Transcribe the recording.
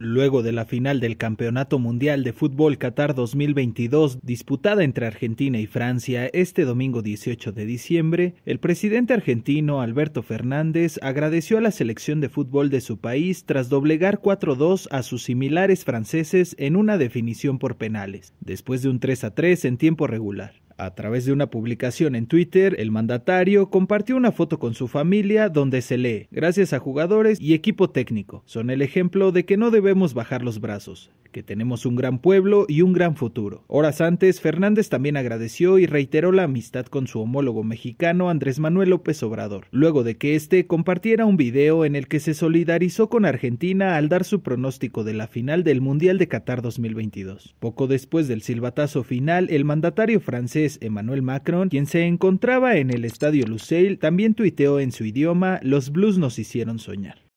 Luego de la final del Campeonato Mundial de Fútbol Qatar 2022, disputada entre Argentina y Francia este domingo 18 de diciembre, el presidente argentino Alberto Fernández agradeció a la selección de fútbol de su país tras doblegar 4-2 a sus similares franceses en una definición por penales, después de un 3-3 en tiempo regular. A través de una publicación en Twitter, el mandatario compartió una foto con su familia donde se lee, gracias a jugadores y equipo técnico, son el ejemplo de que no debemos bajar los brazos que tenemos un gran pueblo y un gran futuro. Horas antes, Fernández también agradeció y reiteró la amistad con su homólogo mexicano Andrés Manuel López Obrador, luego de que éste compartiera un video en el que se solidarizó con Argentina al dar su pronóstico de la final del Mundial de Qatar 2022. Poco después del silbatazo final, el mandatario francés Emmanuel Macron, quien se encontraba en el estadio Luceil, también tuiteó en su idioma, los blues nos hicieron soñar.